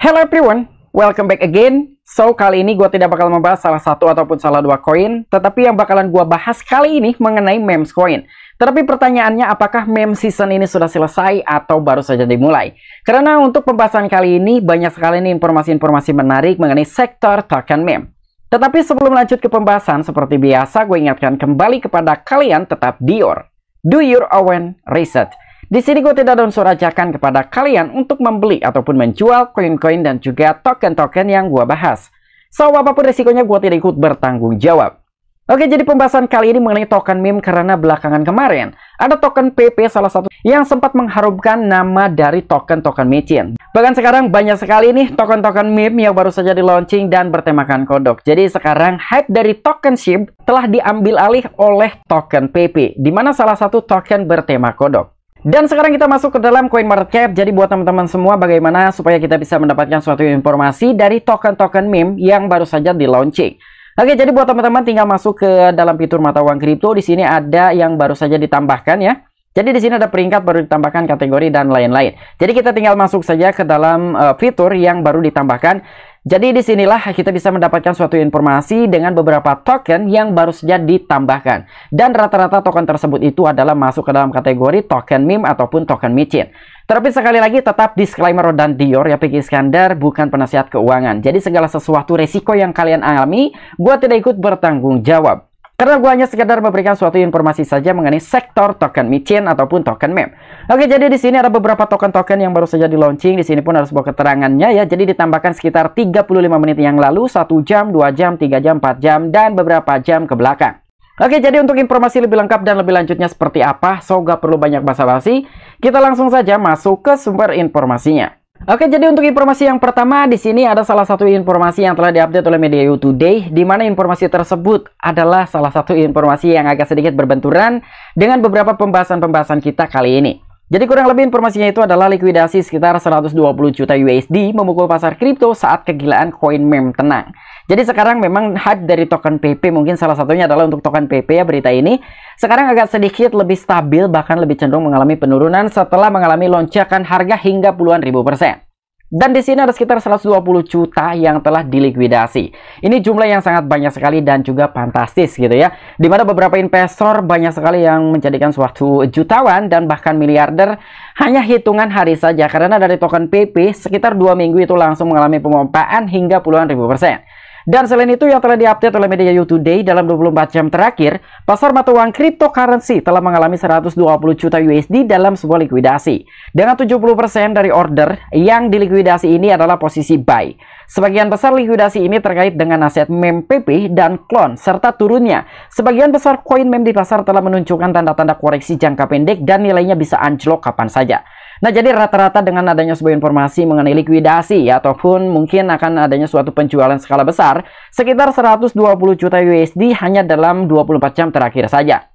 Hello everyone, welcome back again. So, kali ini gue tidak bakal membahas salah satu ataupun salah dua koin, tetapi yang bakalan gue bahas kali ini mengenai memes koin. Tetapi pertanyaannya apakah meme season ini sudah selesai atau baru saja dimulai? Karena untuk pembahasan kali ini banyak sekali nih informasi-informasi menarik mengenai sektor token meme. Tetapi sebelum lanjut ke pembahasan, seperti biasa gue ingatkan kembali kepada kalian tetap Dior. Do your own research. Di sini gue tidak ajakan kepada kalian untuk membeli ataupun menjual koin-koin dan juga token-token yang gue bahas. So, apapun resikonya gue tidak ikut bertanggung jawab. Oke, jadi pembahasan kali ini mengenai token meme karena belakangan kemarin ada token PP salah satu yang sempat mengharumkan nama dari token-token micin. Bahkan sekarang banyak sekali nih token-token meme yang baru saja di launching dan bertemakan kodok. Jadi sekarang hype dari token SHIB telah diambil alih oleh token PP, di mana salah satu token bertema kodok. Dan sekarang kita masuk ke dalam CoinMarketCap. Jadi buat teman-teman semua bagaimana supaya kita bisa mendapatkan suatu informasi dari token-token meme yang baru saja di launching. Oke, jadi buat teman-teman tinggal masuk ke dalam fitur mata uang kripto. Di sini ada yang baru saja ditambahkan ya. Jadi di sini ada peringkat baru ditambahkan kategori dan lain-lain. Jadi kita tinggal masuk saja ke dalam uh, fitur yang baru ditambahkan jadi disinilah kita bisa mendapatkan suatu informasi dengan beberapa token yang baru saja ditambahkan. Dan rata-rata token tersebut itu adalah masuk ke dalam kategori token meme ataupun token micin. Terlebih sekali lagi tetap disclaimer dan Dior ya Piki Iskandar bukan penasihat keuangan. Jadi segala sesuatu resiko yang kalian alami, gue tidak ikut bertanggung jawab. Karena gue hanya sekedar memberikan suatu informasi saja mengenai sektor token micin ataupun token mem. Oke, jadi di sini ada beberapa token-token yang baru saja di launching. Di sini pun harus sebuah keterangannya ya. Jadi ditambahkan sekitar 35 menit yang lalu, 1 jam, 2 jam, 3 jam, 4 jam, dan beberapa jam ke belakang. Oke, jadi untuk informasi lebih lengkap dan lebih lanjutnya seperti apa, so gak perlu banyak basa-basi, kita langsung saja masuk ke sumber informasinya. Oke, jadi untuk informasi yang pertama di sini ada salah satu informasi yang telah diupdate oleh media You Today, di mana informasi tersebut adalah salah satu informasi yang agak sedikit berbenturan dengan beberapa pembahasan-pembahasan kita kali ini. Jadi kurang lebih informasinya itu adalah likuidasi sekitar 120 juta USD memukul pasar kripto saat kegilaan koin meme tenang. Jadi sekarang memang hype dari token PP mungkin salah satunya adalah untuk token PP ya berita ini. Sekarang agak sedikit lebih stabil bahkan lebih cenderung mengalami penurunan setelah mengalami lonjakan harga hingga puluhan ribu persen. Dan di sini ada sekitar 120 juta yang telah dilikuidasi. Ini jumlah yang sangat banyak sekali dan juga fantastis gitu ya. Dimana beberapa investor banyak sekali yang menjadikan suatu jutawan dan bahkan miliarder hanya hitungan hari saja. Karena dari token PP sekitar dua minggu itu langsung mengalami pemompaan hingga puluhan ribu persen. Dan selain itu yang telah diupdate oleh media You Today dalam 24 jam terakhir, pasar mata uang cryptocurrency telah mengalami 120 juta USD dalam sebuah likuidasi. Dengan 70% dari order yang dilikuidasi ini adalah posisi buy. Sebagian besar likuidasi ini terkait dengan aset meme PP dan klon serta turunnya. Sebagian besar koin meme di pasar telah menunjukkan tanda-tanda koreksi jangka pendek dan nilainya bisa anjlok kapan saja. Nah, jadi rata-rata dengan adanya sebuah informasi mengenai likuidasi ya, ataupun mungkin akan adanya suatu penjualan skala besar, sekitar 120 juta USD hanya dalam 24 jam terakhir saja.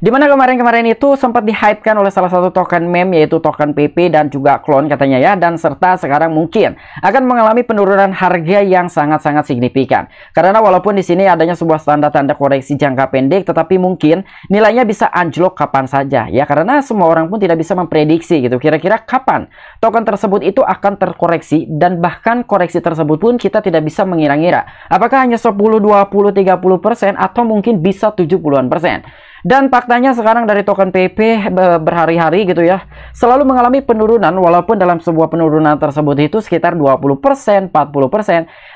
Dimana kemarin-kemarin itu sempat dihypekan oleh salah satu token meme yaitu token PP dan juga klon katanya ya dan serta sekarang mungkin akan mengalami penurunan harga yang sangat-sangat signifikan. Karena walaupun di sini adanya sebuah tanda-tanda koreksi jangka pendek tetapi mungkin nilainya bisa anjlok kapan saja ya karena semua orang pun tidak bisa memprediksi gitu kira-kira kapan token tersebut itu akan terkoreksi dan bahkan koreksi tersebut pun kita tidak bisa mengira-ngira apakah hanya 10, 20, 30 atau mungkin bisa 70-an persen. Dan faktanya sekarang dari token PP berhari-hari gitu ya, selalu mengalami penurunan walaupun dalam sebuah penurunan tersebut itu sekitar 20%, 40%,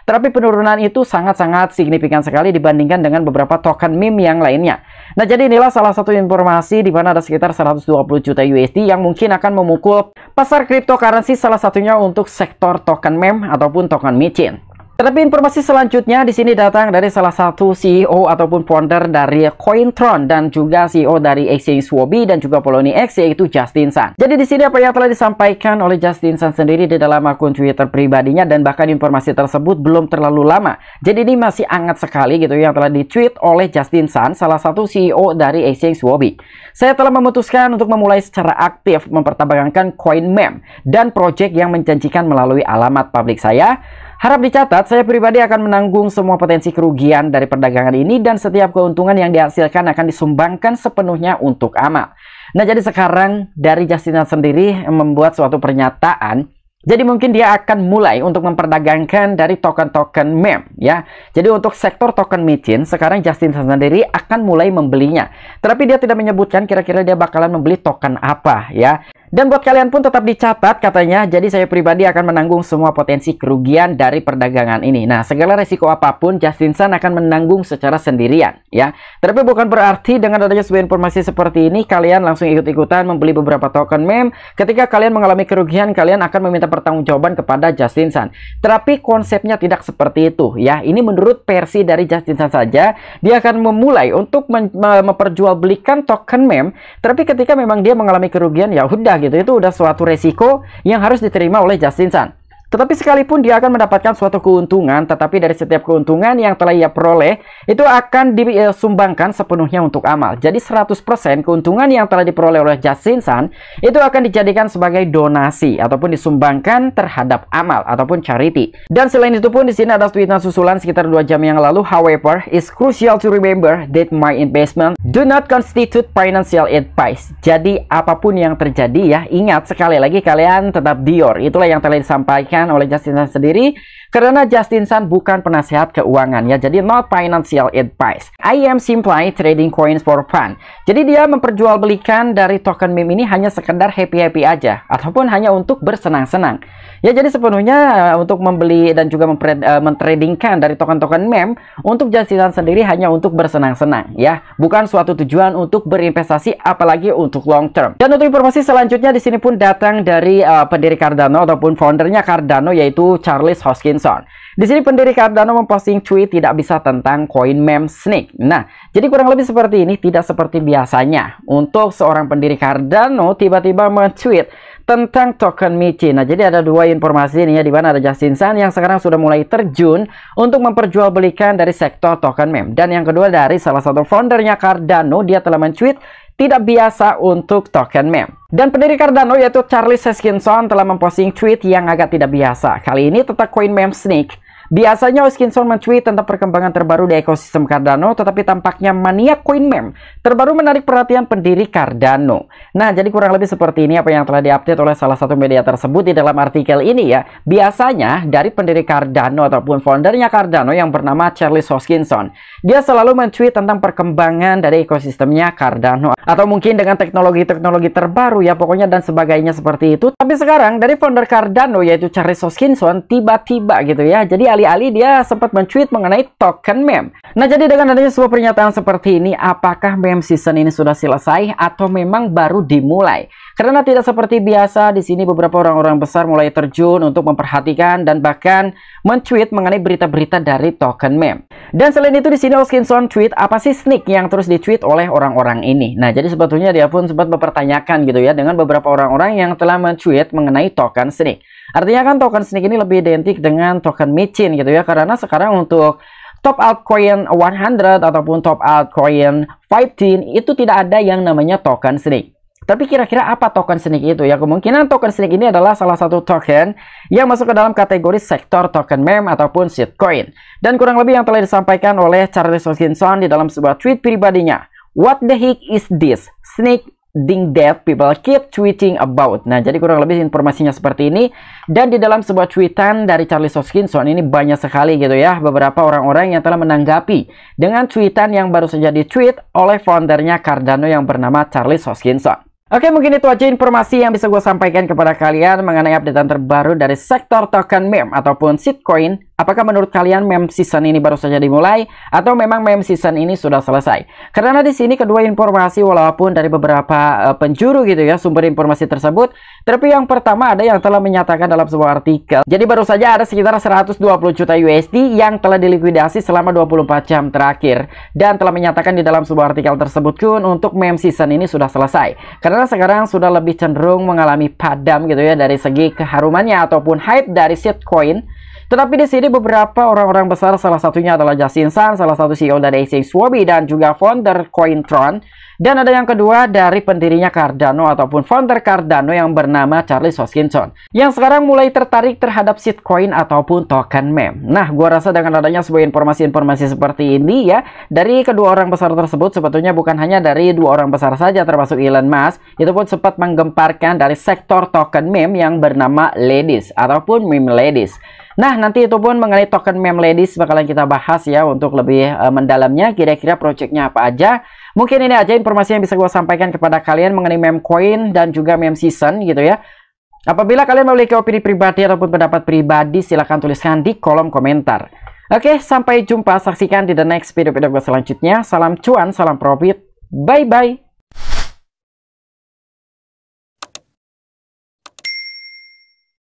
tapi penurunan itu sangat-sangat signifikan sekali dibandingkan dengan beberapa token meme yang lainnya. Nah, jadi inilah salah satu informasi di mana ada sekitar 120 juta USD yang mungkin akan memukul pasar cryptocurrency salah satunya untuk sektor token meme ataupun token micin. Tetapi informasi selanjutnya di sini datang dari salah satu CEO ataupun founder dari Cointron dan juga CEO dari exchange Wobi dan juga Poloniex yaitu Justin Sun. Jadi di sini apa yang telah disampaikan oleh Justin Sun sendiri di dalam akun Twitter pribadinya dan bahkan informasi tersebut belum terlalu lama. Jadi ini masih hangat sekali gitu yang telah ditweet oleh Justin Sun, salah satu CEO dari exchange Wobi. Saya telah memutuskan untuk memulai secara aktif mempertahankan CoinMem dan proyek yang menjanjikan melalui alamat publik saya Harap dicatat, saya pribadi akan menanggung semua potensi kerugian dari perdagangan ini dan setiap keuntungan yang dihasilkan akan disumbangkan sepenuhnya untuk amal. Nah, jadi sekarang dari Justin sendiri membuat suatu pernyataan jadi mungkin dia akan mulai untuk memperdagangkan dari token-token meme ya. Jadi untuk sektor token micin sekarang Justin sendiri akan mulai membelinya. Tetapi dia tidak menyebutkan kira-kira dia bakalan membeli token apa ya. Dan buat kalian pun tetap dicatat katanya, jadi saya pribadi akan menanggung semua potensi kerugian dari perdagangan ini. Nah, segala resiko apapun, Justin Sun akan menanggung secara sendirian, ya. Tapi bukan berarti dengan adanya sebuah informasi seperti ini, kalian langsung ikut-ikutan membeli beberapa token meme. Ketika kalian mengalami kerugian, kalian akan meminta pertanggungjawaban kepada Justin Sun. Tapi konsepnya tidak seperti itu, ya. Ini menurut versi dari Justin Sun saja, dia akan memulai untuk memperjualbelikan token meme. Tapi ketika memang dia mengalami kerugian, ya udah gitu itu udah suatu resiko yang harus diterima oleh Justin Sun tetapi sekalipun dia akan mendapatkan suatu keuntungan, tetapi dari setiap keuntungan yang telah ia peroleh, itu akan disumbangkan sepenuhnya untuk amal. Jadi 100% keuntungan yang telah diperoleh oleh Justin Sun, itu akan dijadikan sebagai donasi, ataupun disumbangkan terhadap amal, ataupun charity. Dan selain itu pun, di sini ada tweetan susulan sekitar 2 jam yang lalu, however, is crucial to remember that my investment do not constitute financial advice. Jadi apapun yang terjadi ya, ingat sekali lagi kalian tetap Dior. Itulah yang telah disampaikan oleh Jacinta sendiri karena Justin Sun bukan penasehat keuangan ya, jadi not financial advice. I am simply trading coins for fun. Jadi dia memperjualbelikan dari token meme ini hanya sekedar happy-happy aja, ataupun hanya untuk bersenang-senang. Ya jadi sepenuhnya uh, untuk membeli dan juga uh, mentradingkan dari token-token meme, untuk Justin Sun sendiri hanya untuk bersenang-senang ya, bukan suatu tujuan untuk berinvestasi apalagi untuk long term. Dan untuk informasi selanjutnya di sini pun datang dari uh, pendiri Cardano ataupun foundernya Cardano yaitu Charles Hoskins Johnson. Di sini pendiri Cardano memposting tweet tidak bisa tentang koin meme snake. Nah, jadi kurang lebih seperti ini, tidak seperti biasanya. Untuk seorang pendiri Cardano tiba-tiba men-tweet tentang token Michi. Nah, jadi ada dua informasi ini ya, di mana ada Justin Sun yang sekarang sudah mulai terjun untuk memperjualbelikan dari sektor token meme. Dan yang kedua dari salah satu foundernya Cardano, dia telah mencuit tidak biasa untuk token meme. Dan pendiri Cardano yaitu Charles Seskinson telah memposting tweet yang agak tidak biasa. Kali ini tentang koin meme Snake Biasanya Hoskinson mencuit tentang perkembangan terbaru di ekosistem Cardano, tetapi tampaknya mania meme terbaru menarik perhatian pendiri Cardano. Nah, jadi kurang lebih seperti ini apa yang telah diupdate oleh salah satu media tersebut di dalam artikel ini ya. Biasanya dari pendiri Cardano ataupun foundernya Cardano yang bernama Charles Hoskinson. Dia selalu mencuit tentang perkembangan dari ekosistemnya Cardano atau mungkin dengan teknologi-teknologi terbaru ya pokoknya dan sebagainya seperti itu. Tapi sekarang dari founder Cardano yaitu Charles Hoskinson tiba-tiba gitu ya. Jadi berkali-kali dia sempat mencuit mengenai token meme. Nah, jadi dengan adanya sebuah pernyataan seperti ini, apakah meme season ini sudah selesai atau memang baru dimulai? Karena tidak seperti biasa, di sini beberapa orang-orang besar mulai terjun untuk memperhatikan dan bahkan mencuit mengenai berita-berita dari token meme. Dan selain itu, di sini Oskinson tweet apa sih sneak yang terus dicuit oleh orang-orang ini. Nah, jadi sebetulnya dia pun sempat mempertanyakan gitu ya dengan beberapa orang-orang yang telah mencuit mengenai token sneak. Artinya kan token snake ini lebih identik dengan token micin gitu ya karena sekarang untuk top altcoin 100 ataupun top altcoin 15 itu tidak ada yang namanya token snake. Tapi kira-kira apa token snake itu? Ya kemungkinan token snake ini adalah salah satu token yang masuk ke dalam kategori sektor token meme ataupun shitcoin. Dan kurang lebih yang telah disampaikan oleh Charles Hoskinson di dalam sebuah tweet pribadinya. What the heck is this? snake? Ding Dev people keep tweeting about. Nah, jadi kurang lebih informasinya seperti ini. Dan di dalam sebuah tweetan dari Charlie Hoskinson ini banyak sekali gitu ya beberapa orang-orang yang telah menanggapi dengan tweetan yang baru saja ditweet oleh foundernya Cardano yang bernama Charlie Hoskinson. Oke, mungkin itu aja informasi yang bisa gue sampaikan kepada kalian mengenai updatean terbaru dari sektor token meme ataupun shitcoin Apakah menurut kalian meme season ini baru saja dimulai atau memang meme season ini sudah selesai? Karena di sini kedua informasi walaupun dari beberapa uh, penjuru gitu ya sumber informasi tersebut, tapi yang pertama ada yang telah menyatakan dalam sebuah artikel. Jadi baru saja ada sekitar 120 juta USD yang telah dilikuidasi selama 24 jam terakhir dan telah menyatakan di dalam sebuah artikel tersebut kun untuk meme season ini sudah selesai. Karena sekarang sudah lebih cenderung mengalami padam gitu ya dari segi keharumannya ataupun hype dari shitcoin tetapi di sini beberapa orang-orang besar, salah satunya adalah Justin Sun, salah satu CEO dari Exchange Swabi dan juga founder Cointron. Dan ada yang kedua dari pendirinya Cardano ataupun founder Cardano yang bernama Charlie Hoskinson. Yang sekarang mulai tertarik terhadap shitcoin ataupun token meme. Nah, gua rasa dengan adanya sebuah informasi-informasi seperti ini ya, dari kedua orang besar tersebut sebetulnya bukan hanya dari dua orang besar saja termasuk Elon Musk, itu pun sempat menggemparkan dari sektor token meme yang bernama Ladies ataupun meme Ladies. Nah, nanti itu pun mengenai token meme ladies bakalan kita bahas ya untuk lebih uh, mendalamnya kira-kira projectnya apa aja. Mungkin ini aja informasi yang bisa gue sampaikan kepada kalian mengenai meme coin dan juga meme season gitu ya. Apabila kalian memiliki opini pribadi ataupun pendapat pribadi, silahkan tuliskan di kolom komentar. Oke, sampai jumpa. Saksikan di the next video-video gue selanjutnya. Salam cuan, salam profit. Bye-bye.